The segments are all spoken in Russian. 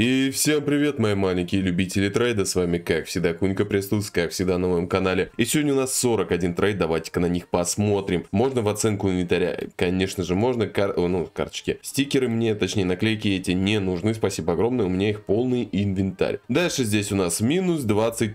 И всем привет, мои маленькие любители трейда, с вами как всегда Кунька Престус, как всегда на моем канале. И сегодня у нас 41 трейд, давайте-ка на них посмотрим. Можно в оценку инвентаря, конечно же можно, кар... ну карточки. Стикеры мне, точнее наклейки эти не нужны, спасибо огромное, у меня их полный инвентарь. Дальше здесь у нас минус 23%,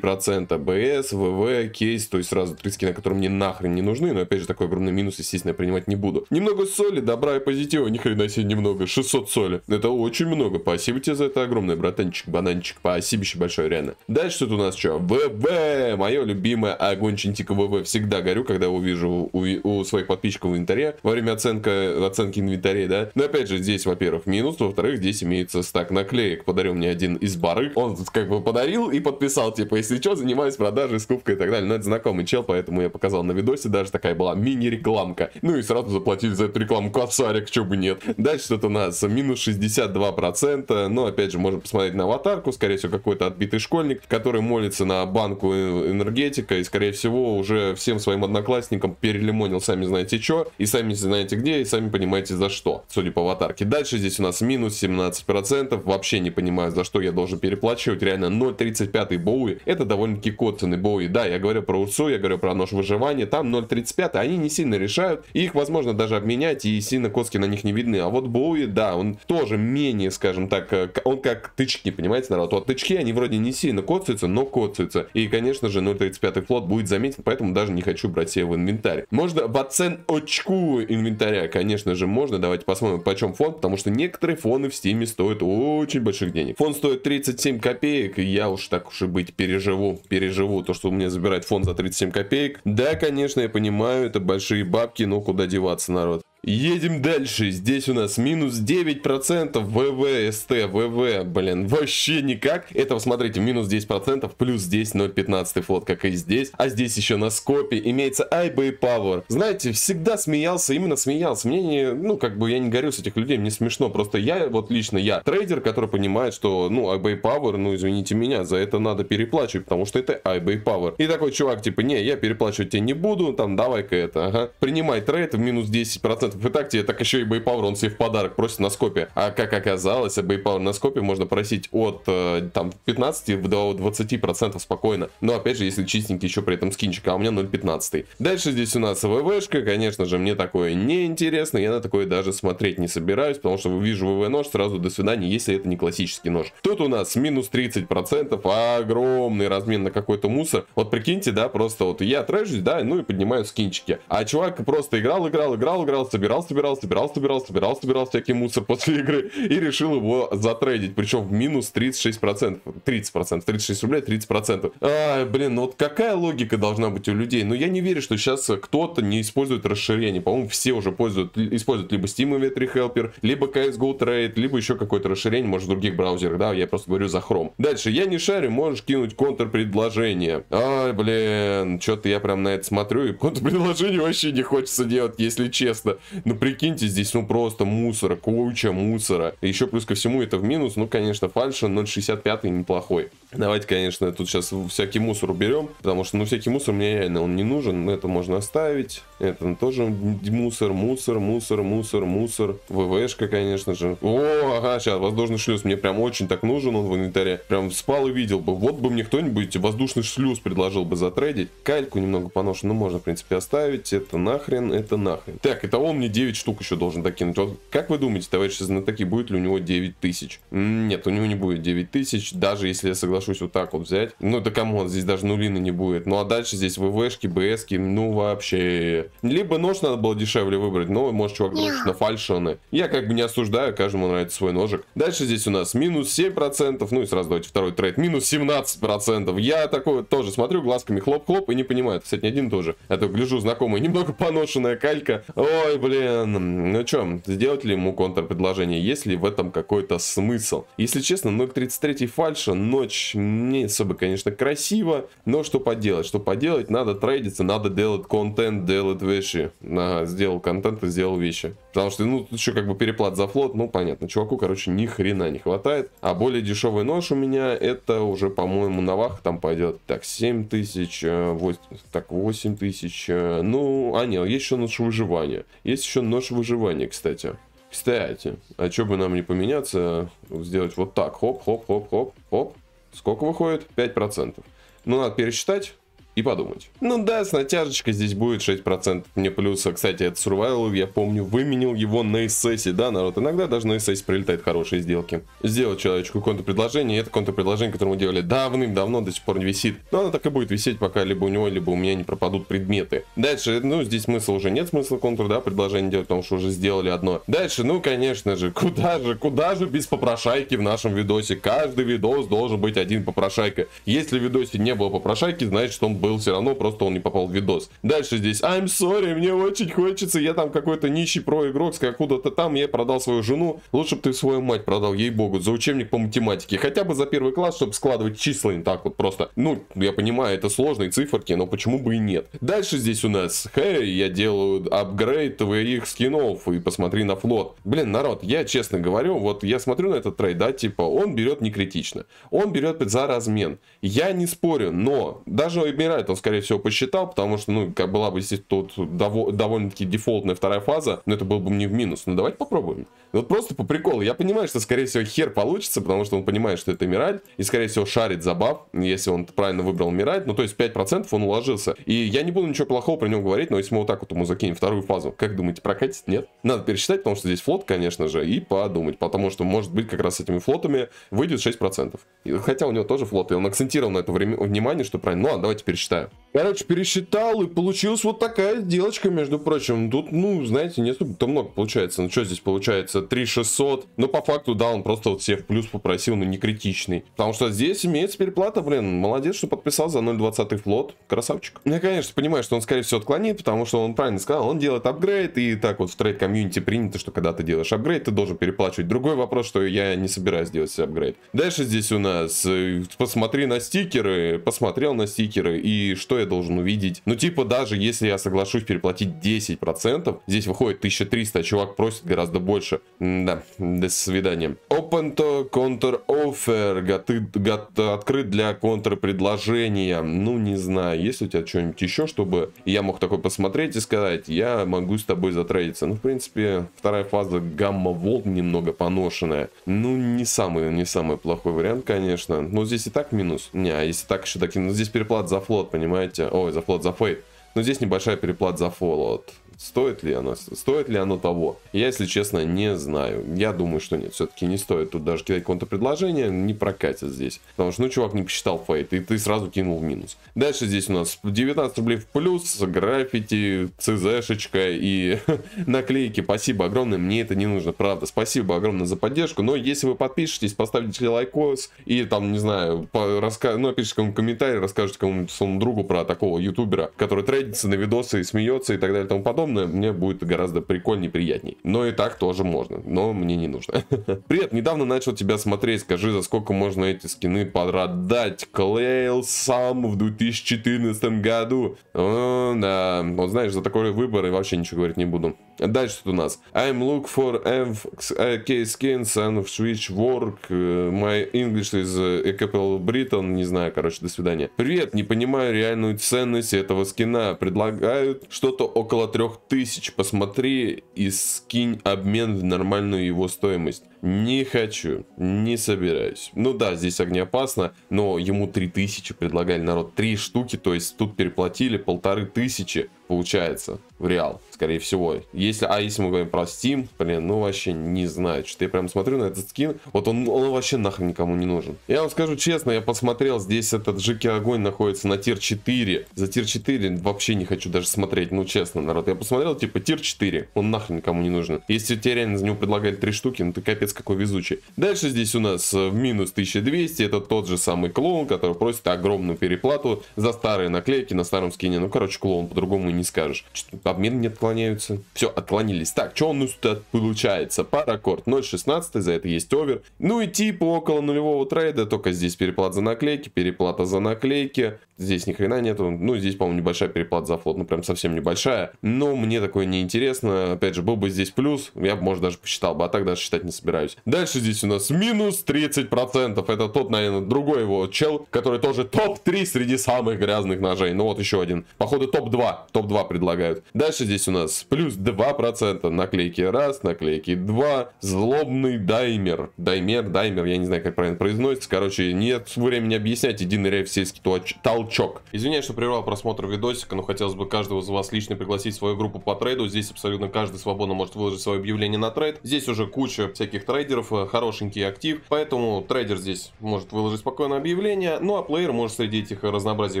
БС, ВВ, кейс, то есть сразу три скина, которые мне нахрен не нужны, но опять же такой огромный минус, естественно, принимать не буду. Немного соли, добра и позитива, ни хрена себе немного, 600 соли. Это очень много, спасибо тебе за это огромный братанчик, бананчик. Спасибище большое, реально. Дальше тут у нас что? ВВ! Мое любимое огончинтика ВВ. Всегда горю, когда его вижу у, у своих подписчиков в инвентаре. Во время оценка, оценки инвентарей, да. Но опять же, здесь, во-первых, минус. Во-вторых, здесь имеется стак наклеек. Подарил мне один из барыг. Он тут как бы подарил и подписал, типа, если что, занимаюсь продажей, скупкой и так далее. Но это знакомый чел, поэтому я показал на видосе. Даже такая была мини-рекламка. Ну и сразу заплатили за эту рекламу косарик, чё бы нет. Дальше что-то у нас минус 62%. Но опять опять же, можем посмотреть на аватарку, скорее всего, какой-то отбитый школьник, который молится на банку э, энергетика и, скорее всего, уже всем своим одноклассникам перелимонил сами знаете что, и сами знаете где, и сами понимаете за что, судя по аватарке. Дальше здесь у нас минус 17%, вообще не понимаю, за что я должен переплачивать, реально 0.35 Боуи, это довольно-таки коцанный Боуи, да, я говорю про Урсу, я говорю про нож выживания, там 0.35, они не сильно решают, их возможно даже обменять, и сильно коски на них не видны, а вот Боуи, да, он тоже менее, скажем так, э, он как тычки, понимаете, народ? Вот тычки, они вроде не сильно коцаются, но коцаются. И, конечно же, 0.35 флот будет заметен, поэтому даже не хочу брать себе в инвентарь. Можно в оценочку инвентаря, конечно же, можно. Давайте посмотрим, почем фон, потому что некоторые фоны в стиме стоят очень больших денег. Фон стоит 37 копеек, и я уж так уж и быть переживу, переживу то, что у меня забирать фон за 37 копеек. Да, конечно, я понимаю, это большие бабки, но куда деваться, народ. Едем дальше. Здесь у нас минус 9% ВВ, СТ, ВВ. Блин, вообще никак. Это, смотрите, минус 10%, плюс здесь 0,15 флот, как и здесь. А здесь еще на скопе имеется айбэй Power. Знаете, всегда смеялся, именно смеялся. Мне не, ну, как бы я не горю с этих людей, мне смешно. Просто я, вот лично я, трейдер, который понимает, что, ну, айбэй Power, ну, извините меня, за это надо переплачивать, потому что это айбэй Power. И такой чувак, типа, не, я переплачивать тебе не буду, там, давай-ка это, ага. Принимай трейд в минус 10% этот в итакте так еще и боепауэр себе в подарок просит на скопе. А как оказалось, боепауэр на скопе можно просить от э, там 15 до 20 процентов спокойно. Но опять же, если чистенький еще при этом скинчик, а у меня 0.15. Дальше здесь у нас ВВшка, конечно же, мне такое не интересно, я на такое даже смотреть не собираюсь, потому что вижу ВВ нож, сразу до свидания, если это не классический нож. Тут у нас минус 30 процентов, огромный размен на какой-то мусор. Вот прикиньте, да, просто вот я трэжусь, да, ну и поднимаю скинчики. А чувак просто играл, играл, играл, играл, собирал, собирал, собирал, собирал, собирал, собирал всякий мусор после игры и решил его затрейдить. Причем в минус 36%. 30%. 36 рублей, 30%. А, блин, ну вот какая логика должна быть у людей? Ну я не верю, что сейчас кто-то не использует расширение. По-моему, все уже пользуют, используют либо Steam Inventory Helper, либо CSGO Trade, либо еще какое-то расширение, может, в других браузерах. Да, я просто говорю за Chrome. Дальше. Я не шарю, можешь кинуть контрпредложение. А, блин, что-то я прям на это смотрю и контрпредложение вообще не хочется делать, если честно. Ну, прикиньте, здесь, ну, просто мусора, куча мусора. Еще плюс ко всему это в минус. Ну, конечно, фальша 0.65 неплохой. Давайте, конечно, тут сейчас всякий мусор уберем, потому что, ну, всякий мусор мне реально он не нужен. Ну, это можно оставить. Это тоже мусор, мусор, мусор, мусор, мусор. ВВшка, конечно же. О, ага, сейчас воздушный шлюз. Мне прям очень так нужен он в инвентаре. Прям спал и видел бы. Вот бы мне кто-нибудь воздушный шлюз предложил бы затрейдить. Кальку немного поношен, но можно, в принципе, оставить. Это нахрен, это нахрен. Так, это он мне 9 штук еще должен докинуть. Вот как вы думаете, товарищ из будет ли у него 9 тысяч? Нет, у него не будет 9 тысяч, даже если я соглашусь вот так вот взять. Ну да камон, здесь даже нулины не будет. Ну а дальше здесь ВВшки, БСки, ну вообще. Либо нож надо было дешевле выбрать, но может чувак лучше на фальшоны. Я как бы не осуждаю, каждому нравится свой ножик. Дальше здесь у нас минус 7%, ну и сразу давайте второй трейд, минус 17%. Я такой тоже смотрю, глазками хлоп-хлоп и не понимаю, это, кстати, не один тоже. Это а только гляжу, знакомая, немного поношенная калька. Ой, блин блин, ну что, сделать ли ему контрпредложение? Есть ли в этом какой-то смысл? Если честно, 0.33 ну, фальша, ночь не особо, конечно, красиво, но что поделать? Что поделать? Надо трейдиться, надо делать контент, делать вещи. Ага, сделал контент и сделал вещи. Потому что, ну, тут еще как бы переплат за флот, ну, понятно, чуваку, короче, ни хрена не хватает. А более дешевый нож у меня, это уже, по-моему, Наваха там пойдет, так, 7 тысяч, 8, э, так, 8 тысяч, э, ну, а нет, есть еще нож выживания. Есть еще нож выживания, кстати. Кстати, а что бы нам не поменяться, сделать вот так, хоп-хоп-хоп-хоп-хоп. Сколько выходит? 5%. Ну, надо пересчитать и подумать. Ну да, с натяжечкой здесь будет 6% мне плюса. Кстати, этот Survival, я помню, выменил его на эссесе, да, народ? Иногда даже на эссесе прилетают хорошие сделки. Сделать человечку контрпредложение, это контрпредложение, которое мы делали давным-давно, до сих пор не висит. Но оно так и будет висеть, пока либо у него, либо у меня не пропадут предметы. Дальше, ну, здесь смысла уже нет смысла контур, да, предложение делать, потому что уже сделали одно. Дальше, ну, конечно же, куда же, куда же без попрошайки в нашем видосе? Каждый видос должен быть один попрошайка. Если в видосе не было попрошайки, значит, что он был все равно, просто он не попал в видос. Дальше здесь, I'm sorry, мне очень хочется, я там какой-то нищий проигрок, с откуда-то там, я продал свою жену, лучше бы ты свою мать продал, ей-богу, за учебник по математике, хотя бы за первый класс, чтобы складывать числа не так вот просто. Ну, я понимаю, это сложные циферки, но почему бы и нет. Дальше здесь у нас, хей, я делаю апгрейд твоих скинов и посмотри на флот. Блин, народ, я честно говорю, вот я смотрю на этот трейд, да, типа, он берет не критично, он берет за размен. Я не спорю, но даже умирает, он, скорее всего, посчитал, потому что, ну, как была бы здесь тут дов- довольно-таки дефолтная вторая фаза, но ну, это было бы мне в минус. Ну, давайте попробуем. Вот просто по приколу. Я понимаю, что, скорее всего, хер получится, потому что он понимает, что это Мираль, и, скорее всего, шарит за баб, если он правильно выбрал Мираль. Ну, то есть 5% он уложился. И я не буду ничего плохого про него говорить, но если мы вот так вот ему закинем вторую фазу, как думаете, прокатит? Нет? Надо пересчитать, потому что здесь флот, конечно же, и подумать, потому что, может быть, как раз с этими флотами выйдет 6%. Хотя у него тоже флот, и он акцентировал на это время, внимание, что правильно. Ну, ладно, давайте пересчитаем пересчитаю. Короче, пересчитал, и получилась вот такая сделочка, между прочим. Тут, ну, знаете, не столько-то много получается. Ну, что здесь получается? 3600. Но по факту, да, он просто вот себе в плюс попросил, но не критичный. Потому что здесь имеется переплата, блин. Молодец, что подписал за 0.20 флот. Красавчик. Ну, я, конечно, понимаю, что он, скорее всего, отклонит, потому что он правильно сказал, он делает апгрейд, и так вот в трейд-комьюнити принято, что когда ты делаешь апгрейд, ты должен переплачивать. Другой вопрос, что я не собираюсь делать апгрейд. Дальше здесь у нас э, посмотри на стикеры, посмотрел на стикеры, и что я должен увидеть. Ну, типа, даже если я соглашусь переплатить 10%, здесь выходит 1300, а чувак просит гораздо больше. да, до свидания. Open to counter offer. Гот, гот, открыт для контрпредложения. Ну, не знаю, есть у тебя что-нибудь еще, чтобы я мог такой посмотреть и сказать, я могу с тобой затрейдиться. Ну, в принципе, вторая фаза гамма волт немного поношенная. Ну, не самый, не самый плохой вариант, конечно. Но здесь и так минус. Не, а если так еще таким... Ну, здесь переплат за флот, понимаете? Ой, за флот, за фейт. Но здесь небольшая переплата за Fallout. Стоит ли оно, стоит ли оно того? Я, если честно, не знаю. Я думаю, что нет. Все-таки не стоит тут даже кидать какие-то контрпредложение, не прокатит здесь. Потому что, ну, чувак не посчитал фейт, и ты сразу кинул в минус. Дальше здесь у нас 19 рублей в плюс, граффити, цзшечка и наклейки. Спасибо огромное, мне это не нужно, правда. Спасибо огромное за поддержку. Но если вы подпишетесь, поставите лайкос и там, не знаю, по, ну, напишите кому комментарий, расскажите кому-нибудь своему другу про такого ютубера, который трейдится на видосы и смеется и так далее и тому подобное скромно, мне будет гораздо прикольнее, приятней. Но и так тоже можно, но мне не нужно. Привет, недавно начал тебя смотреть, скажи, за сколько можно эти скины продать? Клейл сам в 2014 году. да, вот знаешь, за такой выбор и вообще ничего говорить не буду. Дальше тут у нас. I'm look for MK э, skins and switch work. Э, my English is э, a capital Britain. Не знаю, короче, до свидания. Привет, не понимаю реальную ценность этого скина. Предлагают что-то около трех тысяч, посмотри и скинь обмен в нормальную его стоимость. Не хочу, не собираюсь. Ну да, здесь огнеопасно, но ему 3000 предлагали народ. Три штуки, то есть тут переплатили полторы тысячи, получается, в реал, скорее всего. Если, а если мы говорим про Steam, блин, ну вообще не знаю. что я прям смотрю на этот скин, вот он, он вообще нахрен никому не нужен. Я вам скажу честно, я посмотрел, здесь этот Жики Огонь находится на тир 4. За тир 4 вообще не хочу даже смотреть, ну честно, народ. Я посмотрел, типа, тир 4, он нахрен никому не нужен. Если тебе реально за него предлагали три штуки, ну ты капец капец какой везучий. Дальше здесь у нас э, в минус 1200, это тот же самый клоун, который просит огромную переплату за старые наклейки на старом скине. Ну, короче, клоун, по-другому и не скажешь. Обмены не отклоняются. Все, отклонились. Так, что у нас тут получается? Пара 0.16, за это есть овер. Ну и типа около нулевого трейда, только здесь переплата за наклейки, переплата за наклейки. Здесь ни хрена нету. Ну, здесь, по-моему, небольшая переплата за флот, ну прям совсем небольшая. Но мне такое не интересно. Опять же, был бы здесь плюс, я бы, может, даже посчитал бы, а так даже считать не собираюсь разбираюсь. Дальше здесь у нас минус 30%. Это тот, наверное, другой его чел, который тоже топ-3 среди самых грязных ножей. Ну вот еще один. Походу топ-2. Топ-2 предлагают. Дальше здесь у нас плюс 2% наклейки раз, наклейки 2. Злобный даймер. Даймер, даймер, я не знаю, как правильно произносится. Короче, нет времени объяснять. Единый рейв сельский толчок. Извиняюсь, что прервал просмотр видосика, но хотелось бы каждого из вас лично пригласить свою группу по трейду. Здесь абсолютно каждый свободно может выложить свое объявление на трейд. Здесь уже куча всяких трейдеров э, хорошенький актив, поэтому трейдер здесь может выложить спокойно объявление, ну а плеер может среди этих разнообразий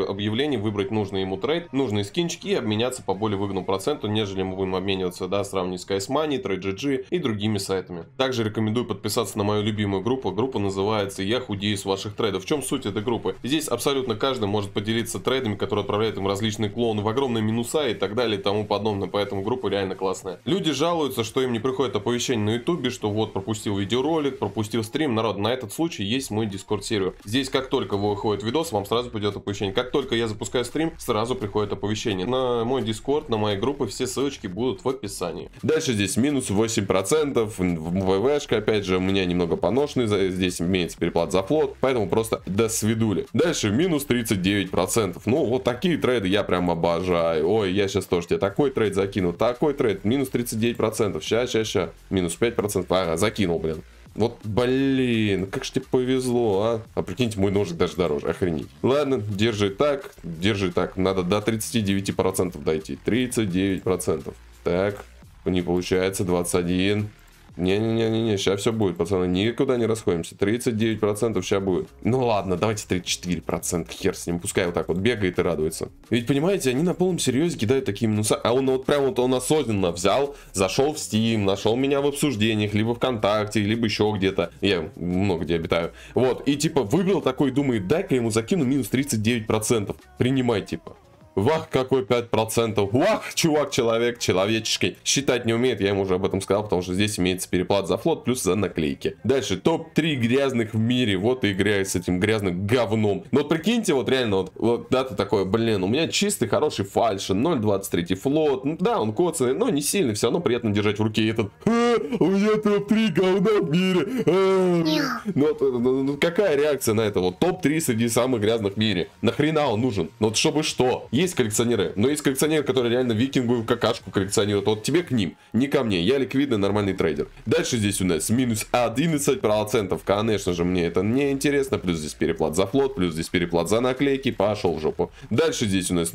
объявлений выбрать нужный ему трейд, нужные скинчики и обменяться по более выгодному проценту, нежели мы будем обмениваться, да, сравнивать с Case Money, TradeGG и другими сайтами. Также рекомендую подписаться на мою любимую группу, группа называется «Я худею с ваших трейдов». В чем суть этой группы? Здесь абсолютно каждый может поделиться трейдами, которые отправляют им различные клоны, в огромные минуса и так далее и тому подобное, поэтому группа реально классная. Люди жалуются, что им не приходит оповещение на ютубе, что вот пропустили пропустил видеоролик, пропустил стрим. Народ, на этот случай есть мой дискорд-сервер. Здесь, как только выходит видос, вам сразу придет оповещение. Как только я запускаю стрим, сразу приходит оповещение. На мой дискорд, на мои группы все ссылочки будут в описании. Дальше здесь минус 8%. ВВшка, опять же, у меня немного поношенный. Здесь имеется переплат за флот. Поэтому просто до свидули. Дальше минус 39%. Ну, вот такие трейды я прям обожаю. Ой, я сейчас тоже тебе такой трейд закину, такой трейд. Минус 39%. Сейчас, сейчас, сейчас. Минус 5%. Ага, закину кинул, блин. Вот, блин, как же тебе повезло, а? А прикиньте, мой ножик даже дороже, охренеть. Ладно, держи так, держи так. Надо до 39% дойти. 39%. Так, не получается, 21. Не-не-не-не, сейчас все будет, пацаны, никуда не расходимся. 39% сейчас будет. Ну ладно, давайте 34%, хер с ним. Пускай вот так вот бегает и радуется. Ведь, понимаете, они на полном серьезе кидают такие минуса. А он вот прям вот он осознанно взял, зашел в Steam, нашел меня в обсуждениях, либо ВКонтакте, либо еще где-то. Я много где обитаю. Вот, и типа выбрал такой, думает, дай-ка ему закину минус 39%. Принимай, типа. Вах, какой 5%. Вах, чувак, человек, человеческий. Считать не умеет, я ему уже об этом сказал, потому что здесь имеется переплат за флот, плюс за наклейки. Дальше, топ-3 грязных в мире. Вот и играет с этим грязным говном. Но вот прикиньте, вот реально, вот, вот да, ты такой, блин, у меня чистый, хороший фальшин, 0.23 флот. Ну, да, он коцаный, но не сильный, все равно приятно держать в руке этот. «А, у меня топ-3 говна в мире. А». Ну, э, ну, ну, какая реакция на это? Вот топ-3 среди самых грязных в мире. Нахрена он нужен? Ну, вот чтобы что? Если есть коллекционеры, но есть коллекционеры, которые реально викинговую какашку коллекционируют. Вот тебе к ним, не ко мне. Я ликвидный нормальный трейдер. Дальше здесь у нас минус 11%. Конечно же, мне это не интересно. Плюс здесь переплат за флот, плюс здесь переплат за наклейки. Пошел в жопу. Дальше здесь у нас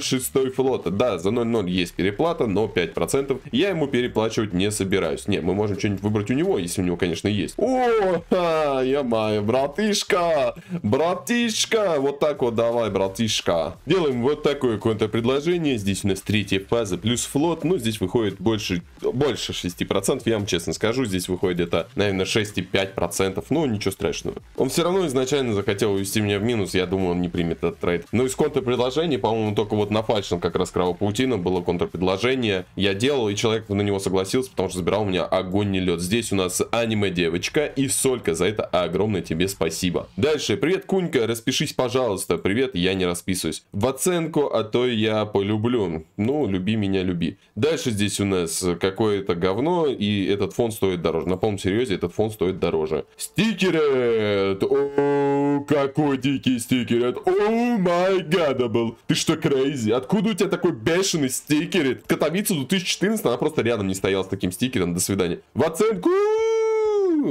006 флот. Да, за 00 есть переплата, но 5%. Я ему переплачивать не собираюсь. Не, мы можем что-нибудь выбрать у него, если у него, конечно, есть. О, ха, я моя братишка, братишка. Вот так вот давай, братишка. Делаем вот так такое контрпредложение. Здесь у нас третья фаза плюс флот. Ну, здесь выходит больше, больше 6%. Я вам честно скажу, здесь выходит где-то, наверное, 6,5%. Ну, ничего страшного. Он все равно изначально захотел увести меня в минус. Я думаю, он не примет этот трейд. Но ну, из контрпредложений, по-моему, только вот на фальшном как раз Крава Паутина было контрпредложение. Я делал, и человек на него согласился, потому что забирал у меня огонь не лед. Здесь у нас аниме-девочка и Солька. За это огромное тебе спасибо. Дальше. Привет, Кунька. Распишись, пожалуйста. Привет, я не расписываюсь. В оценку а то я полюблю. Ну, люби меня, люби. Дальше здесь у нас какое-то говно, и этот фон стоит дороже. На полном серьезе, этот фон стоит дороже. Стикеры! О, какой дикий стикер! О, май гадабл! Ты что, крейзи? Откуда у тебя такой бешеный стикер? Катавица 2014, она просто рядом не стояла с таким стикером. До свидания. В оценку!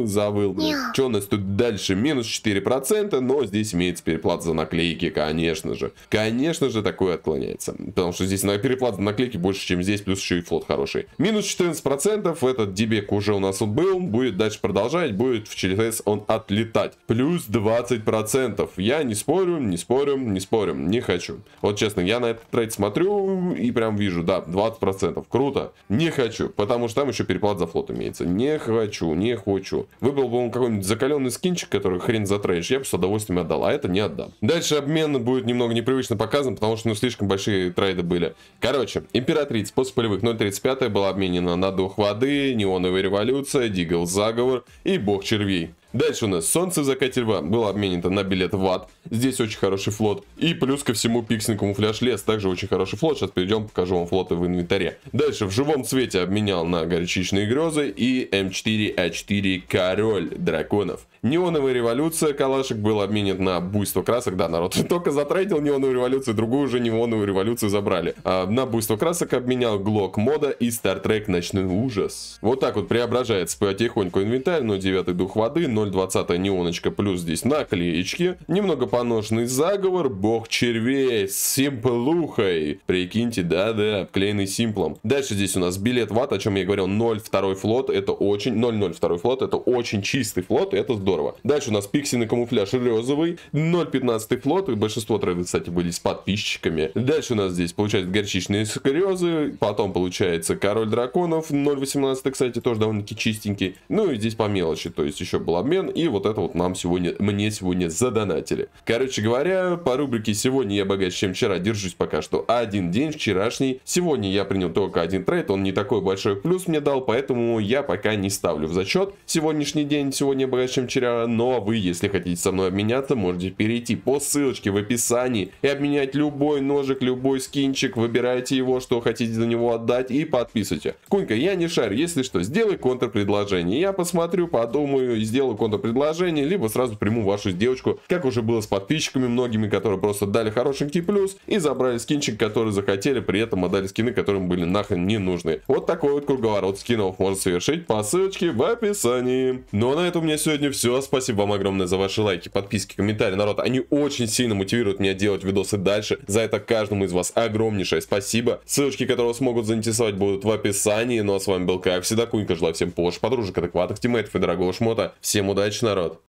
завыл. Что у нас тут дальше? Минус 4%, но здесь имеется переплата за наклейки, конечно же. Конечно же, такое отклоняется. Потому что здесь переплата за наклейки больше, чем здесь, плюс еще и флот хороший. Минус 14%, этот дебек уже у нас он был, будет дальше продолжать, будет в ЧЛТС он отлетать. Плюс 20%. Я не спорю, не спорю, не спорю, не хочу. Вот честно, я на этот трейд смотрю и прям вижу, да, 20%. Круто. Не хочу, потому что там еще переплата за флот имеется. Не хочу, не хочу. Выбрал бы он какой-нибудь закаленный скинчик, который хрен затрейдишь, я бы с удовольствием отдал, а это не отдам. Дальше обмен будет немного непривычно показан, потому что ну слишком большие трейды были. Короче, Императрица после полевых 0.35 была обменена на дух воды, неоновая революция, дигл заговор и бог червей. Дальше у нас Солнце в закате льва было обменено на билет в ад. Здесь очень хороший флот. И плюс ко всему пиксельный камуфляж лес. Также очень хороший флот. Сейчас перейдем, покажу вам флоты в инвентаре. Дальше в живом цвете обменял на горчичные грезы и М4А4 король драконов. Неоновая революция, калашек был обменен на буйство красок. Да, народ только затратил неоновую революцию, другую уже неоновую революцию забрали. А на буйство красок обменял Глок мода и Стартрек Ночной ужас. Вот так вот преображается потихоньку инвентарь. 0.9 ну, дух воды, 0.20 неоночка, плюс здесь наклеечки. Немного поношенный заговор, бог червей с симплухой. Прикиньте, да-да, обклеенный симплом. Дальше здесь у нас билет ват, о чем я говорил, 0.2 флот, это очень... 0.02 флот, это очень чистый флот, это здорово здорово. Дальше у нас пиксельный камуфляж розовый, 0.15 флот, и большинство трейдов, кстати, были с подписчиками. Дальше у нас здесь, получается, горчичные скорезы, потом, получается, король драконов, 0.18, кстати, тоже довольно-таки чистенький. Ну и здесь по мелочи, то есть еще был обмен, и вот это вот нам сегодня, мне сегодня задонатили. Короче говоря, по рубрике «Сегодня я богаче, чем вчера» держусь пока что один день вчерашний. Сегодня я принял только один трейд, он не такой большой плюс мне дал, поэтому я пока не ставлю в зачет сегодняшний день, сегодня богаче, чем вчера блогера, но вы, если хотите со мной обменяться, можете перейти по ссылочке в описании и обменять любой ножик, любой скинчик, выбирайте его, что хотите за него отдать и подписывайте. Кунька, я не шарю, если что, сделай контрпредложение. Я посмотрю, подумаю и сделаю контрпредложение, либо сразу приму вашу девочку, как уже было с подписчиками многими, которые просто дали хорошенький плюс и забрали скинчик, который захотели, при этом отдали скины, которым были нахрен не нужны. Вот такой вот круговорот скинов можно совершить по ссылочке в описании. Ну а на этом у меня сегодня все видео. Спасибо вам огромное за ваши лайки, подписки, комментарии, народ. Они очень сильно мотивируют меня делать видосы дальше. За это каждому из вас огромнейшее спасибо. Ссылочки, которые вас могут заинтересовать, будут в описании. Ну а с вами был, как всегда, Кунька. Желаю всем Пош, подружек, адекватных тиммейтов и дорогого шмота. Всем удачи, народ!